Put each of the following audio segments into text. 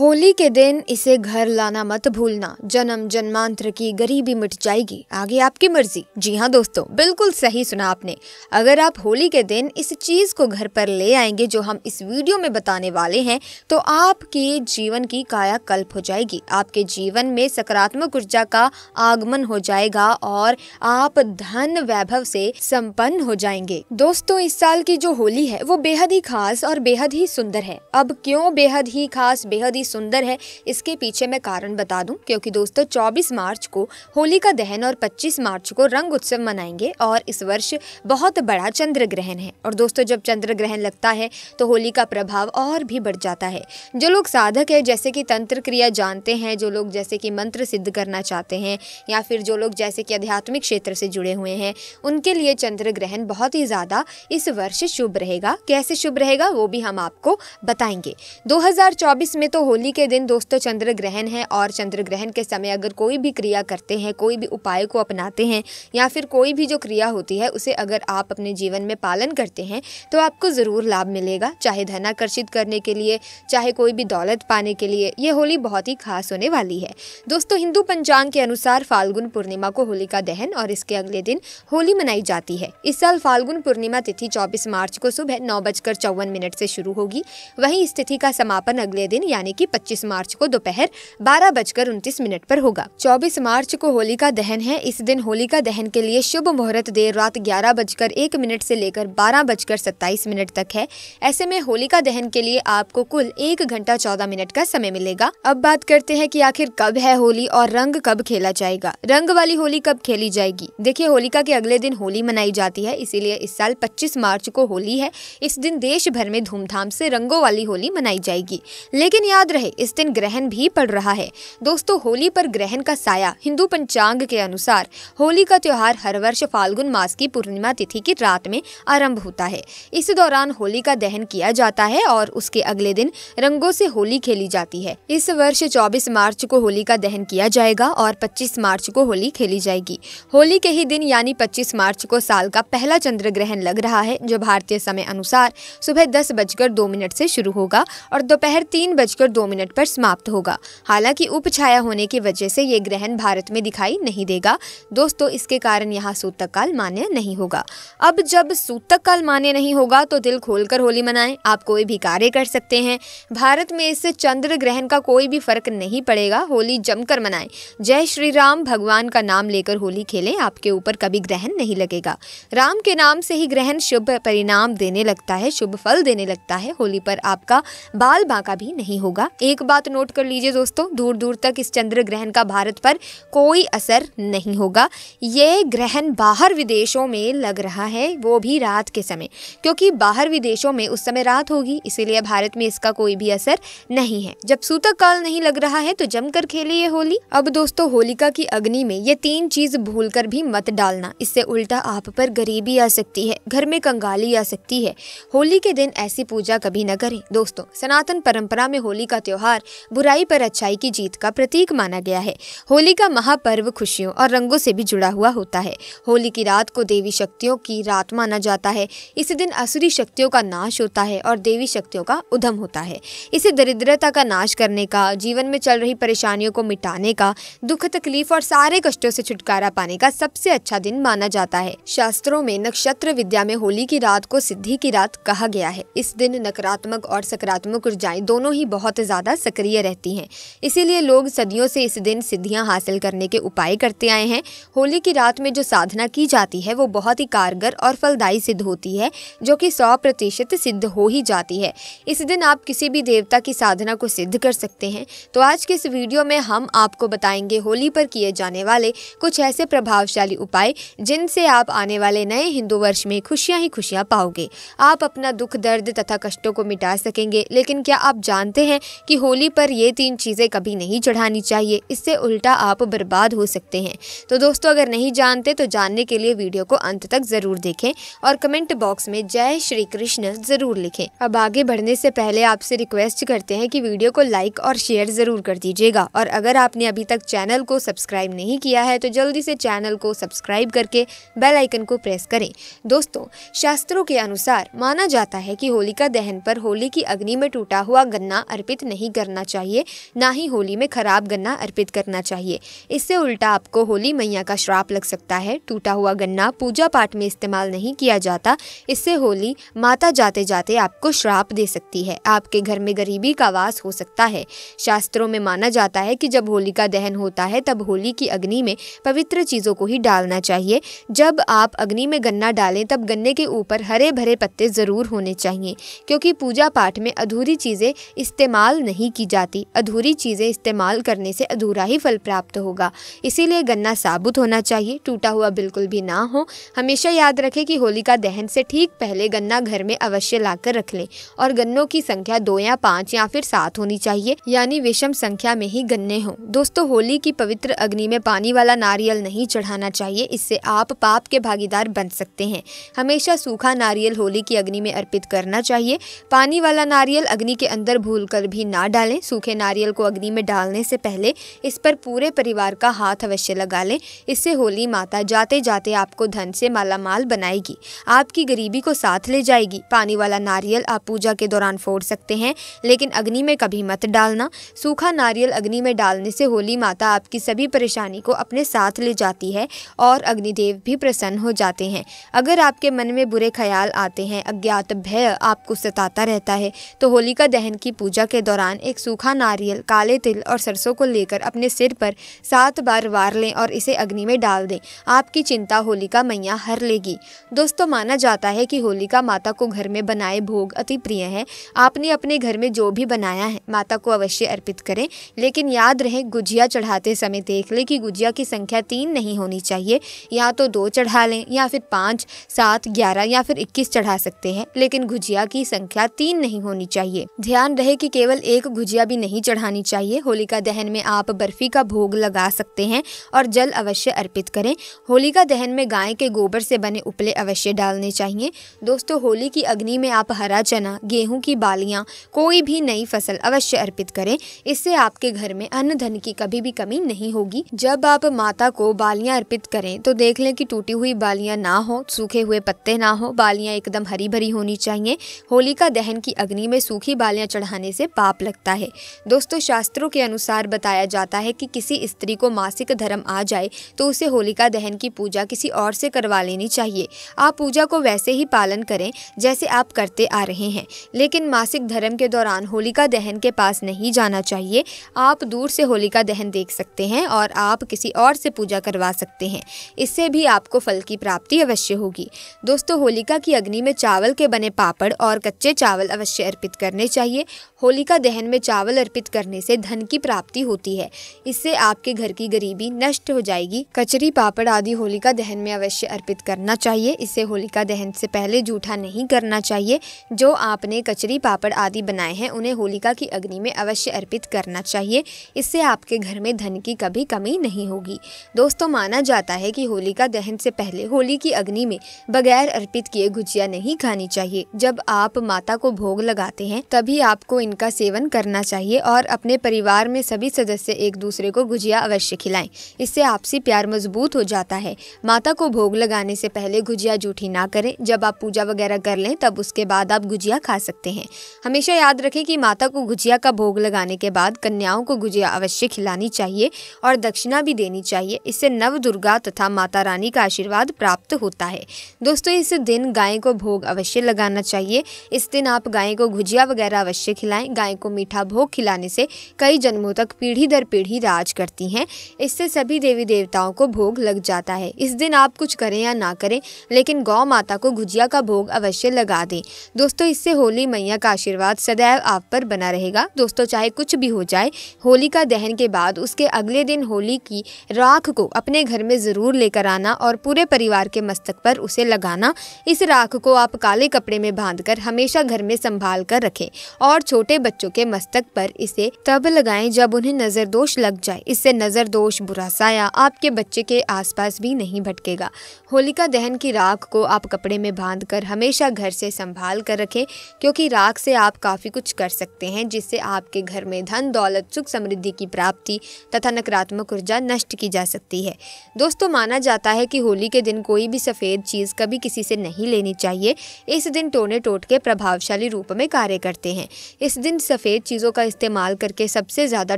होली के दिन इसे घर लाना मत भूलना जन्म जन्मांतर की गरीबी मिट जाएगी आगे आपकी मर्जी जी हाँ दोस्तों बिल्कुल सही सुना आपने अगर आप होली के दिन इस चीज़ को घर पर ले आएंगे जो हम इस वीडियो में बताने वाले हैं तो आपके जीवन की काया कल्प हो जाएगी आपके जीवन में सकारात्मक ऊर्जा का आगमन हो जाएगा और आप धन वैभव से संपन्न हो जाएंगे दोस्तों इस साल की जो होली है वो बेहद ही खास और बेहद ही सुंदर है अब क्यों बेहद ही खास बेहद ही सुंदर है इसके पीछे मैं कारण बता दूं क्योंकि दोस्तों 24 मार्च को होली का दहन और 25 मार्च को रंग उत्सव मनाएंगे और इस वर्ष बहुत बड़ा चंद्र ग्रहण है और दोस्तों जब चंद्र ग्रहण लगता है तो होली का प्रभाव और भी बढ़ जाता है जो लोग साधक है जैसे कि तंत्र क्रिया जानते हैं जो लोग जैसे कि मंत्र सिद्ध करना चाहते हैं या फिर जो लोग जैसे कि आध्यात्मिक क्षेत्र से जुड़े हुए हैं उनके लिए चंद्र ग्रहण बहुत ही ज़्यादा इस वर्ष शुभ रहेगा कैसे शुभ रहेगा वो भी हम आपको बताएंगे 2024 में तो होली होली के दिन दोस्तों चंद्र ग्रहण है और चंद्र ग्रहण के समय अगर कोई भी क्रिया करते हैं कोई भी उपाय को अपनाते हैं या फिर कोई भी जो क्रिया होती है उसे अगर आप अपने जीवन में पालन करते हैं तो आपको ज़रूर लाभ मिलेगा चाहे धन आकर्षित करने के लिए चाहे कोई भी दौलत पाने के लिए ये होली बहुत ही खास होने वाली है दोस्तों हिंदू पंचांग के अनुसार फाल्गुन पूर्णिमा को होलिका दहन और इसके अगले दिन होली मनाई जाती है इस साल फाल्गुन पूर्णिमा तिथि चौबीस मार्च को सुबह नौ बजकर चौवन मिनट से शुरू होगी वहीं इस तिथि का समापन अगले दिन यानी कि 25 मार्च को दोपहर बारह बजकर उनतीस मिनट पर होगा 24 मार्च को होलिका दहन है इस दिन होलिका दहन के लिए शुभ मुहूर्त देर रात ग्यारह बजकर एक मिनट से लेकर बारह बजकर सत्ताईस मिनट तक है ऐसे में होलिका दहन के लिए आपको कुल एक घंटा चौदह मिनट का समय मिलेगा अब बात करते हैं की आखिर कब है होली और रंग कब खेला जाएगा रंग वाली होली कब खेली जाएगी देखिए होलिका के अगले दिन होली मनाई जाती है इसीलिए इस साल 25 मार्च को होली है इस दिन देश भर में धूमधाम से रंगों वाली होली मनाई जाएगी लेकिन याद याद रहे इस दिन ग्रहण भी पड़ रहा है दोस्तों होली पर ग्रहण का साया हिंदू पंचांग के अनुसार होली का त्यौहार हर वर्ष फाल्गुन मास की पूर्णिमा तिथि की रात में आरंभ होता है इस दौरान होली का दहन किया जाता है और उसके अगले दिन रंगों से होली खेली जाती है इस वर्ष चौबीस मार्च को होली का दहन किया जाएगा और पच्चीस मार्च को होली खेली जाएगी होली के ही दिन यानी पच्चीस मार्च को साल का पहला चंद्र ग्रहण लग रहा है जो भारतीय समय अनुसार सुबह दस बजकर दो मिनट से शुरू होगा और दोपहर तीन बजकर दो दो मिनट पर समाप्त होगा हालांकि उप छाया होने की वजह से ये ग्रहण भारत में दिखाई नहीं देगा दोस्तों इसके कारण यहाँ सूतक काल मान्य नहीं होगा अब जब सूतक काल मान्य नहीं होगा तो दिल खोल होली मनाएं आप कोई भी कार्य कर सकते हैं भारत में इस चंद्र ग्रहण का कोई भी फर्क नहीं पड़ेगा होली जमकर मनाए जय श्री राम भगवान का नाम लेकर होली खेले आपके ऊपर कभी ग्रहण नहीं लगेगा राम के नाम से ही ग्रहण शुभ परिणाम देने लगता है शुभ फल देने लगता है होली पर आपका बाल बांका भी नहीं होगा एक बात नोट कर लीजिए दोस्तों दूर दूर तक इस चंद्र ग्रहण का भारत पर कोई असर नहीं होगा ये ग्रहण बाहर विदेशों में लग रहा है वो भी रात के समय क्योंकि बाहर विदेशों में उस समय रात होगी इसीलिए भारत में इसका कोई भी असर नहीं है जब सूतक काल नहीं लग रहा है तो जमकर खेलिए होली अब दोस्तों होलिका की अग्नि में ये तीन चीज भूल भी मत डालना इससे उल्टा आप पर गरीबी आ सकती है घर में कंगाली आ सकती है होली के दिन ऐसी पूजा कभी न करें दोस्तों सनातन परंपरा में होली का त्यौहार बुराई पर अच्छाई की जीत का प्रतीक माना गया है होली का महापर्व खुशियों और रंगों से भी जुड़ा हुआ होता है होली की रात को देवी शक्तियों की रात माना जाता है इसी दिन असुरी शक्तियों का नाश होता है और देवी शक्तियों का उधम होता है इसे दरिद्रता का नाश करने का जीवन में चल रही परेशानियों को मिटाने का दुख तकलीफ और सारे कष्टों से छुटकारा पाने का सबसे अच्छा दिन माना जाता है शास्त्रों में नक्षत्र विद्या में होली की रात को सिद्धि की रात कहा गया है इस दिन नकारात्मक और सकारात्मक ऊर्जाएं दोनों ही बहुत ज़्यादा सक्रिय रहती हैं इसीलिए लोग सदियों से इस दिन सिद्धियाँ हासिल करने के उपाय करते आए हैं होली की रात में जो साधना की जाती है वो बहुत ही कारगर और फलदायी सिद्ध होती है जो कि सौ प्रतिशत सिद्ध हो ही जाती है इस दिन आप किसी भी देवता की साधना को सिद्ध कर सकते हैं तो आज के इस वीडियो में हम आपको बताएंगे होली पर किए जाने वाले कुछ ऐसे प्रभावशाली उपाय जिनसे आप आने वाले नए हिंदू वर्ष में खुशियाँ ही खुशियाँ पाओगे आप अपना दुख दर्द तथा कष्टों को मिटा सकेंगे लेकिन क्या आप जानते हैं कि होली पर ये तीन चीज़ें कभी नहीं चढ़ानी चाहिए इससे उल्टा आप बर्बाद हो सकते हैं तो दोस्तों अगर नहीं जानते तो जानने के लिए वीडियो को अंत तक ज़रूर देखें और कमेंट बॉक्स में जय श्री कृष्ण ज़रूर लिखें अब आगे बढ़ने से पहले आपसे रिक्वेस्ट करते हैं कि वीडियो को लाइक और शेयर ज़रूर कर दीजिएगा और अगर आपने अभी तक चैनल को सब्सक्राइब नहीं किया है तो जल्दी से चैनल को सब्सक्राइब करके बेल आइकन को प्रेस करें दोस्तों शास्त्रों के अनुसार माना जाता है कि होलिका दहन पर होली की अग्नि में टूटा हुआ गन्ना अर्पित नहीं करना चाहिए ना ही होली में खराब गन्ना अर्पित करना चाहिए इससे उल्टा आपको होली मैया का श्राप लग सकता है टूटा हुआ गन्ना पूजा पाठ में इस्तेमाल नहीं किया जाता इससे होली माता जाते जाते आपको श्राप दे सकती है आपके घर में गरीबी का वास हो सकता है शास्त्रों में माना जाता है कि जब होली का दहन होता है तब होली की अग्नि में पवित्र चीज़ों को ही डालना चाहिए जब आप अग्नि में गन्ना डालें तब गन्ने के ऊपर हरे भरे पत्ते ज़रूर होने चाहिए क्योंकि पूजा पाठ में अधूरी चीज़ें इस्तेमाल नहीं की जाती अधूरी चीज़ें इस्तेमाल करने से अधूरा ही फल प्राप्त होगा इसीलिए गन्ना साबुत होना चाहिए टूटा हुआ बिल्कुल भी ना हो हमेशा याद रखें कि होलिका दहन से ठीक पहले गन्ना घर में अवश्य लाकर रख लें और गन्नों की संख्या दो या पाँच या फिर सात होनी चाहिए यानी विषम संख्या में ही गन्ने हों दोस्तों होली की पवित्र अग्नि में पानी वाला नारियल नहीं चढ़ाना चाहिए इससे आप पाप के भागीदार बन सकते हैं हमेशा सूखा नारियल होली की अग्नि में अर्पित करना चाहिए पानी वाला नारियल अग्नि के अंदर भूल कर भी ना डालें सूखे नारियल को अग्नि में डालने से पहले इस पर पूरे परिवार का हाथ अवश्य लगा लें इससे होली माता जाते जाते आपको धन से मालामाल बनाएगी आपकी गरीबी को साथ ले जाएगी पानी वाला नारियल आप पूजा के दौरान फोड़ सकते हैं लेकिन अग्नि में कभी मत डालना सूखा नारियल अग्नि में डालने से होली माता आपकी सभी परेशानी को अपने साथ ले जाती है और अग्निदेव भी प्रसन्न हो जाते हैं अगर आपके मन में बुरे ख्याल आते हैं अज्ञात भय आपको सताता रहता है तो होलिका दहन की पूजा के दौरान एक सूखा नारियल काले तिल और सरसों को लेकर अपने सिर पर सात बार वार लें और इसे अग्नि में डाल दें आपकी चिंता होलिका मैया हर लेगी दोस्तों माना जाता है कि होलिका माता को घर में बनाए भोग अति प्रिय हैं आपने अपने घर में जो भी बनाया है माता को अवश्य अर्पित करें लेकिन याद रहे गुजिया चढ़ाते समय देख लें कि गुजिया की संख्या तीन नहीं होनी चाहिए या तो दो चढ़ा लें या फिर पाँच सात ग्यारह या फिर इक्कीस चढ़ा सकते हैं लेकिन गुजिया की संख्या तीन नहीं होनी चाहिए ध्यान रहे कि केवल केवल एक गुजिया भी नहीं चढ़ानी चाहिए होलिका दहन में आप बर्फी का भोग लगा सकते हैं और जल अवश्य अर्पित करें होलिका दहन में गाय के गोबर से बने उपले अवश्य डालने चाहिए दोस्तों होली की अग्नि में आप हरा चना गेहूं की बालियां कोई भी नई फसल अवश्य अर्पित करें इससे आपके घर में अन्न धन की कभी भी कमी नहीं होगी जब आप माता को बालियां अर्पित करें तो देख लें कि टूटी हुई बालियां ना हो सूखे हुए पत्ते ना हो बालियां एकदम हरी भरी होनी चाहिए होलिका दहन की अग्नि में सूखी बालियां चढ़ाने से पाप पाप लगता है दोस्तों शास्त्रों के अनुसार बताया जाता है कि किसी स्त्री को मासिक धर्म आ जाए तो उसे होलिका दहन की पूजा किसी और से करवा लेनी चाहिए आप पूजा को वैसे ही पालन करें जैसे आप करते आ रहे हैं लेकिन मासिक धर्म के दौरान होलिका दहन के पास नहीं जाना चाहिए आप दूर से होलिका दहन देख सकते हैं और आप किसी और से पूजा करवा सकते हैं इससे भी आपको फल की प्राप्ति अवश्य होगी दोस्तों होलिका की अग्नि में चावल के बने पापड़ और कच्चे चावल अवश्य अर्पित करने चाहिए होलिका दहन में चावल अर्पित करने से धन की प्राप्ति होती है इससे आपके घर की गरीबी नष्ट हो जाएगी कचरी पापड़ आदि होलिका दहन में अवश्य अर्पित करना चाहिए इसे होलिका दहन से पहले जूठा नहीं करना चाहिए जो आपने कचरी पापड़ आदि बनाए हैं उन्हें होलिका की अग्नि में अवश्य अर्पित करना चाहिए इससे आपके घर में धन की कभी कमी नहीं होगी दोस्तों माना जाता है कि होलिका दहन से पहले होली की अग्नि में बगैर अर्पित किए गुजिया नहीं खानी चाहिए जब आप माता को भोग लगाते हैं तभी आपको इनका सेवन सेवन करना चाहिए और अपने परिवार में सभी सदस्य एक दूसरे को गुजिया अवश्य खिलाएं इससे आपसी प्यार मजबूत हो जाता है माता को भोग लगाने से पहले गुजिया जूठी ना करें जब आप पूजा वगैरह कर लें तब उसके बाद आप गुजिया खा सकते हैं हमेशा याद रखें कि माता को गुजिया का भोग लगाने के बाद कन्याओं को गुजिया अवश्य खिलानी चाहिए और दक्षिणा भी देनी चाहिए इससे नव दुर्गा तथा माता रानी का आशीर्वाद प्राप्त होता है दोस्तों इस दिन गाय को भोग अवश्य लगाना चाहिए इस दिन आप गाय को गुजिया वगैरह अवश्य खिलाएं गाय को मीठा भोग खिलाने से कई जन्मों तक पीढ़ी दर पीढ़ी राज करती हैं इससे सभी देवी देवताओं को भोग लग जाता है इस दिन आप कुछ करें या ना करें लेकिन गौ माता को गुजिया का भोग अवश्य लगा दें दोस्तों इससे होली मैया का आशीर्वाद सदैव आप पर बना रहेगा दोस्तों चाहे कुछ भी हो जाए होली का दहन के बाद उसके अगले दिन होली की राख को अपने घर में ज़रूर लेकर आना और पूरे परिवार के मस्तक पर उसे लगाना इस राख को आप काले कपड़े में बांधकर हमेशा घर में संभाल कर रखें और छोटे बच्चों बच्चों के मस्तक पर इसे तब लगाएं जब उन्हें नजर दोष लग जाए इससे नजर दोष बुरा साया आपके बच्चे के आसपास भी नहीं भटकेगा होलिका दहन की राख को आप कपड़े में बांध कर हमेशा घर से संभाल कर रखें क्योंकि राख से आप काफ़ी कुछ कर सकते हैं जिससे आपके घर में धन दौलत सुख समृद्धि की प्राप्ति तथा नकारात्मक ऊर्जा नष्ट की जा सकती है दोस्तों माना जाता है कि होली के दिन कोई भी सफ़ेद चीज़ कभी किसी से नहीं लेनी चाहिए इस दिन टोने टोटके प्रभावशाली रूप में कार्य करते हैं इस दिन सफ़ेद चीज़ों का इस्तेमाल करके सबसे ज़्यादा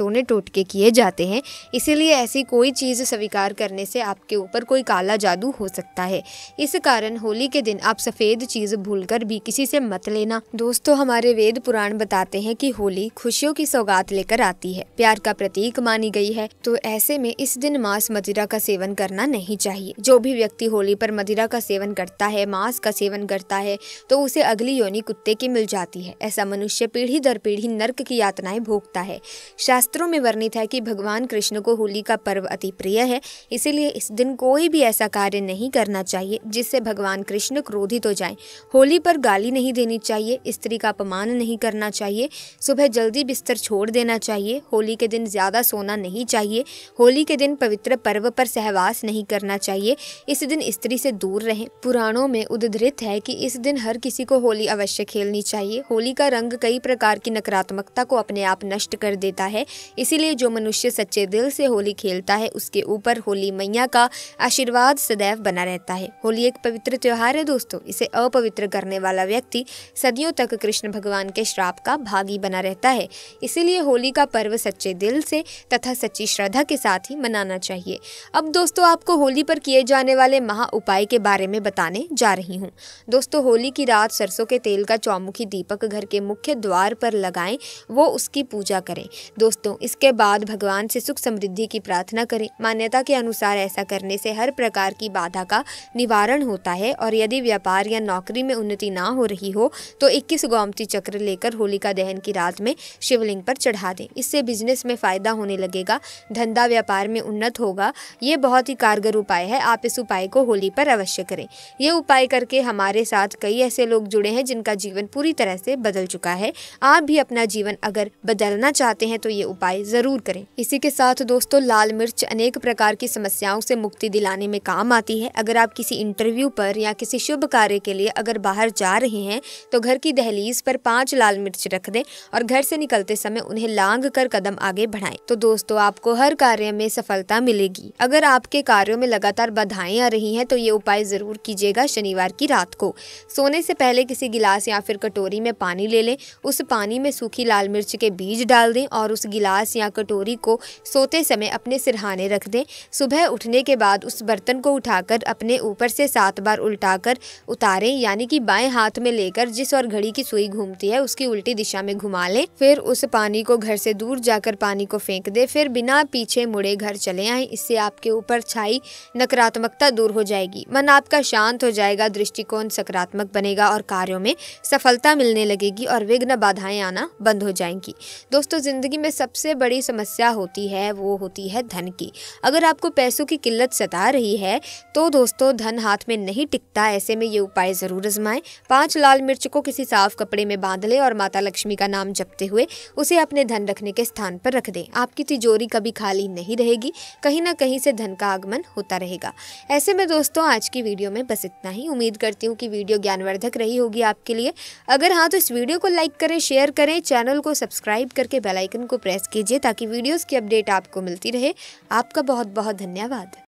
टोने टोटके किए जाते हैं इसीलिए ऐसी कोई चीज़ स्वीकार करने से आपके ऊपर कोई काला जादू हो सकता है इस कारण होली के दिन आप सफ़ेद चीज़ भूलकर भी किसी से मत लेना दोस्तों हमारे वेद पुराण बताते हैं कि होली खुशियों की सौगात लेकर आती है प्यार का प्रतीक मानी गई है तो ऐसे में इस दिन मांस मदिरा का सेवन करना नहीं चाहिए जो भी व्यक्ति होली पर मदिरा का सेवन करता है मांस का सेवन करता है तो उसे अगली योनि कुत्ते की मिल जाती है ऐसा मनुष्य पीढ़ी दर पीढ़ी पीढ़ी नर्क की यातनाएं भोगता है शास्त्रों में वर्णित है कि भगवान कृष्ण को होली का पर्व अति प्रिय है इसीलिए इस दिन कोई भी ऐसा कार्य नहीं करना चाहिए जिससे भगवान कृष्ण क्रोधित हो जाए होली पर गाली नहीं देनी चाहिए स्त्री का अपमान नहीं करना चाहिए सुबह जल्दी बिस्तर छोड़ देना चाहिए होली के दिन ज़्यादा सोना नहीं चाहिए होली के दिन पवित्र पर्व पर सहवास नहीं करना चाहिए इस दिन स्त्री से दूर रहें पुराणों में उद्धृत है कि इस दिन हर किसी को होली अवश्य खेलनी चाहिए होली का रंग कई प्रकार की सकारात्मकता को अपने आप नष्ट कर देता है इसीलिए जो मनुष्य सच्चे दिल से होली खेलता है उसके ऊपर होली मैया का आशीर्वाद सदैव बना रहता है होली एक पवित्र त्यौहार है दोस्तों इसे अपवित्र करने वाला व्यक्ति सदियों तक कृष्ण भगवान के श्राप का भागी बना रहता है इसीलिए होली का पर्व सच्चे दिल से तथा सच्ची श्रद्धा के साथ ही मनाना चाहिए अब दोस्तों आपको होली पर किए जाने वाले महा उपाय के बारे में बताने जा रही हूँ दोस्तों होली की रात सरसों के तेल का चौमुखी दीपक घर के मुख्य द्वार पर लगा लगाएं वो उसकी पूजा करें दोस्तों इसके बाद भगवान से सुख समृद्धि की प्रार्थना करें मान्यता के अनुसार ऐसा करने से हर प्रकार की बाधा का निवारण होता है और यदि व्यापार या नौकरी में उन्नति ना हो रही हो तो इक्कीस गोमती चक्र लेकर होलिका दहन की रात में शिवलिंग पर चढ़ा दें इससे बिजनेस में फ़ायदा होने लगेगा धंधा व्यापार में उन्नत होगा ये बहुत ही कारगर उपाय है आप इस उपाय को होली पर अवश्य करें ये उपाय करके हमारे साथ कई ऐसे लोग जुड़े हैं जिनका जीवन पूरी तरह से बदल चुका है आप भी अपना जीवन अगर बदलना चाहते हैं तो ये उपाय ज़रूर करें इसी के साथ दोस्तों लाल मिर्च अनेक प्रकार की समस्याओं से मुक्ति दिलाने में काम आती है अगर आप किसी इंटरव्यू पर या किसी शुभ कार्य के लिए अगर बाहर जा रहे हैं तो घर की दहलीज पर पाँच लाल मिर्च रख दें और घर से निकलते समय उन्हें लांग कर कदम आगे बढ़ाएं तो दोस्तों आपको हर कार्य में सफलता मिलेगी अगर आपके कार्यों में लगातार बधाएं आ रही हैं तो ये उपाय ज़रूर कीजिएगा शनिवार की रात को सोने से पहले किसी गिलास या फिर कटोरी में पानी ले लें उस पानी में सूखी लाल मिर्च के बीज डाल दें और उस गिलास या कटोरी को सोते समय अपने सिरहाने रख दें सुबह उठने के बाद उस बर्तन को उठाकर अपने ऊपर से सात बार उल्टाकर उतारें यानी कि बाएं हाथ में लेकर जिस और घड़ी की सुई घूमती है उसकी उल्टी दिशा में घुमा लें फिर उस पानी को घर से दूर जाकर पानी को फेंक दें फिर बिना पीछे मुड़े घर चले आए इससे आपके ऊपर छाई नकारात्मकता दूर हो जाएगी मन आपका शांत हो जाएगा दृष्टिकोण सकारात्मक बनेगा और कार्यों में सफलता मिलने लगेगी और विघ्न बाधाएं आना मिलना बंद हो जाएंगी दोस्तों ज़िंदगी में सबसे बड़ी समस्या होती है वो होती है धन की अगर आपको पैसों की किल्लत सता रही है तो दोस्तों धन हाथ में नहीं टिकता ऐसे में ये उपाय ज़रूर आजमाएं पांच लाल मिर्च को किसी साफ कपड़े में बांध लें और माता लक्ष्मी का नाम जपते हुए उसे अपने धन रखने के स्थान पर रख दें आपकी तिजोरी कभी खाली नहीं रहेगी कहीं ना कहीं से धन का आगमन होता रहेगा ऐसे में दोस्तों आज की वीडियो में बस इतना ही उम्मीद करती हूँ कि वीडियो ज्ञानवर्धक रही होगी आपके लिए अगर हाँ तो इस वीडियो को लाइक करें शेयर करें हमारे चैनल को सब्सक्राइब करके बेल आइकन को प्रेस कीजिए ताकि वीडियोस की अपडेट आपको मिलती रहे आपका बहुत बहुत धन्यवाद